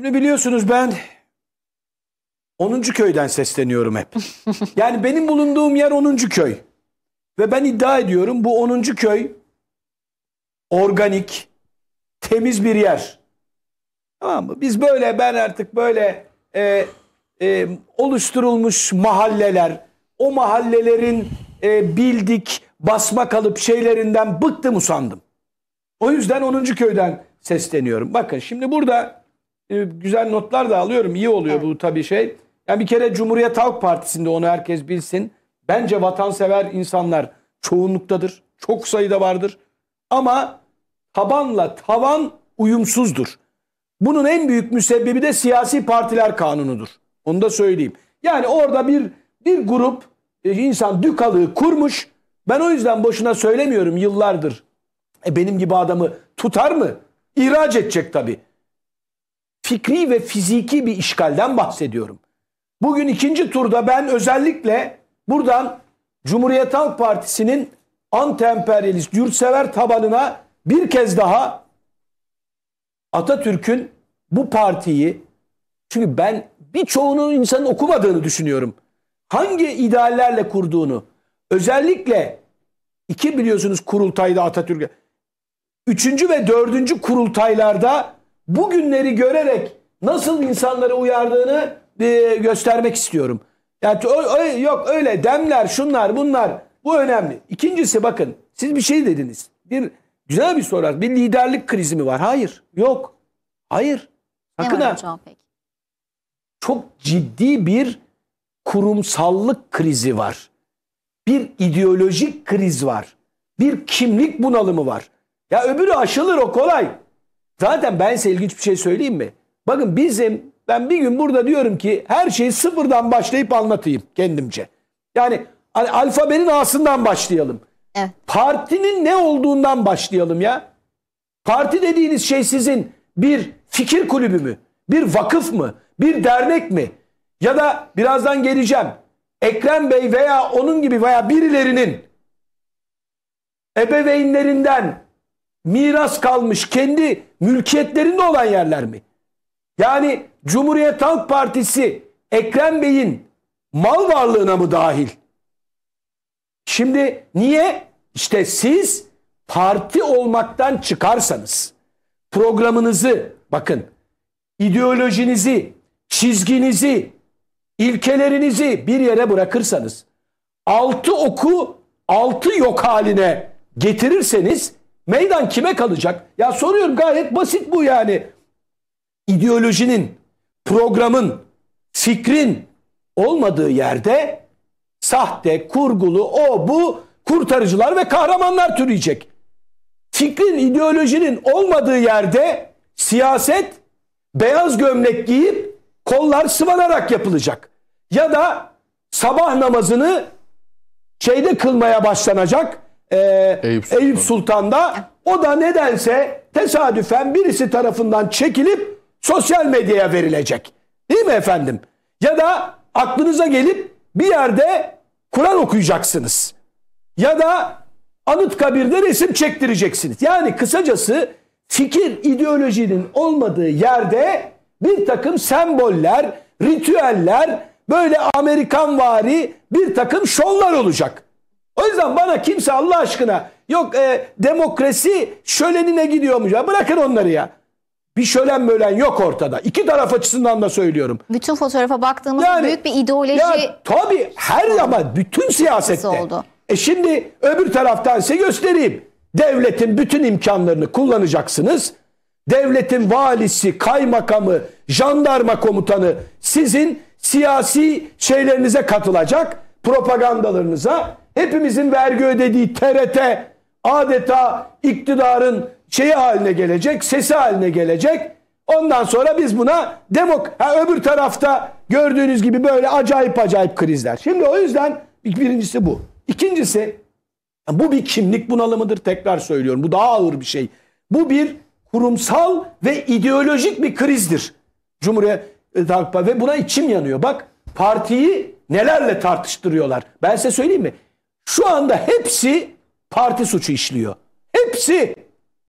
Şimdi biliyorsunuz ben 10. köyden sesleniyorum hep. Yani benim bulunduğum yer 10. köy. Ve ben iddia ediyorum bu 10. köy organik, temiz bir yer. Tamam mı? Biz böyle ben artık böyle e, e, oluşturulmuş mahalleler, o mahallelerin e, bildik basma kalıp şeylerinden bıktım usandım. O yüzden 10. köyden sesleniyorum. Bakın şimdi burada ee, güzel notlar da alıyorum. İyi oluyor evet. bu tabii şey. Yani bir kere Cumhuriyet Halk Partisi'nde onu herkes bilsin. Bence vatansever insanlar çoğunluktadır. Çok sayıda vardır. Ama tabanla tavan uyumsuzdur. Bunun en büyük müsebbibi de siyasi partiler kanunudur. Onu da söyleyeyim. Yani orada bir bir grup e, insan dükalığı kurmuş. Ben o yüzden boşuna söylemiyorum yıllardır. E benim gibi adamı tutar mı? İhraç edecek tabii fikri ve fiziki bir işgalden bahsediyorum. Bugün ikinci turda ben özellikle buradan Cumhuriyet Halk Partisi'nin anti-emperyalist, yurtsever tabanına bir kez daha Atatürk'ün bu partiyi çünkü ben birçoğunu insanın okumadığını düşünüyorum. Hangi ideallerle kurduğunu özellikle iki biliyorsunuz kurultayda Atatürk'e üçüncü ve dördüncü kurultaylarda bugünleri görerek nasıl insanları uyardığını e, göstermek istiyorum. Yani o, o, yok öyle demler şunlar bunlar bu önemli. İkincisi bakın siz bir şey dediniz. Bir güzel bir soru. Bir liderlik krizi mi var? Hayır. Yok. Hayır. Sakın ha. Çok ciddi bir kurumsallık krizi var. Bir ideolojik kriz var. Bir kimlik bunalımı var. Ya öbürü aşılır o kolay. Zaten ben size ilginç bir şey söyleyeyim mi? Bakın bizim ben bir gün burada diyorum ki her şeyi sıfırdan başlayıp anlatayım kendimce. Yani alfabenin A'sından başlayalım. Evet. Partinin ne olduğundan başlayalım ya. Parti dediğiniz şey sizin bir fikir kulübü mü? Bir vakıf mı? Bir dernek mi? Ya da birazdan geleceğim. Ekrem Bey veya onun gibi veya birilerinin ebeveynlerinden miras kalmış kendi mülkiyetlerinde olan yerler mi? Yani Cumhuriyet Halk Partisi Ekrem Bey'in mal varlığına mı dahil? Şimdi niye? İşte siz parti olmaktan çıkarsanız programınızı bakın ideolojinizi, çizginizi, ilkelerinizi bir yere bırakırsanız altı oku altı yok haline getirirseniz Meydan kime kalacak? Ya soruyorum gayet basit bu yani. İdeolojinin, programın, fikrin olmadığı yerde sahte, kurgulu, o bu kurtarıcılar ve kahramanlar türüyecek. Fikrin, ideolojinin olmadığı yerde siyaset beyaz gömlek giyip kollar sıvanarak yapılacak. Ya da sabah namazını şeyde kılmaya başlanacak e, Eyüp, Sultan. Eyüp Sultan'da. O da nedense tesadüfen birisi tarafından çekilip sosyal medyaya verilecek. Değil mi efendim? Ya da aklınıza gelip bir yerde Kur'an okuyacaksınız. Ya da Anıtkabir'de resim çektireceksiniz. Yani kısacası fikir ideolojinin olmadığı yerde bir takım semboller, ritüeller, böyle Amerikan vari bir takım şovlar olacak yüzden bana kimse Allah aşkına yok e, demokrasi şölenine gidiyormuş. Ya bırakın onları ya. Bir şölen bölen yok ortada. İki taraf açısından da söylüyorum. Bütün fotoğrafa baktığımız yani, büyük bir ideoloji. Ya, tabii her zaman bütün siyasette. Oldu. E şimdi öbür taraftan size göstereyim. Devletin bütün imkanlarını kullanacaksınız. Devletin valisi, kaymakamı, jandarma komutanı sizin siyasi şeylerinize katılacak propagandalarınıza hepimizin vergi ödediği TRT adeta iktidarın şeyi haline gelecek, sesi haline gelecek. Ondan sonra biz buna demok ha öbür tarafta gördüğünüz gibi böyle acayip acayip krizler. Şimdi o yüzden birincisi bu. İkincisi bu bir kimlik bunalımıdır tekrar söylüyorum. Bu daha ağır bir şey. Bu bir kurumsal ve ideolojik bir krizdir. Cumhuriyet e, Halk Partisi ve buna içim yanıyor. Bak partiyi Nelerle tartıştırıyorlar? Ben size söyleyeyim mi? Şu anda hepsi parti suçu işliyor. Hepsi.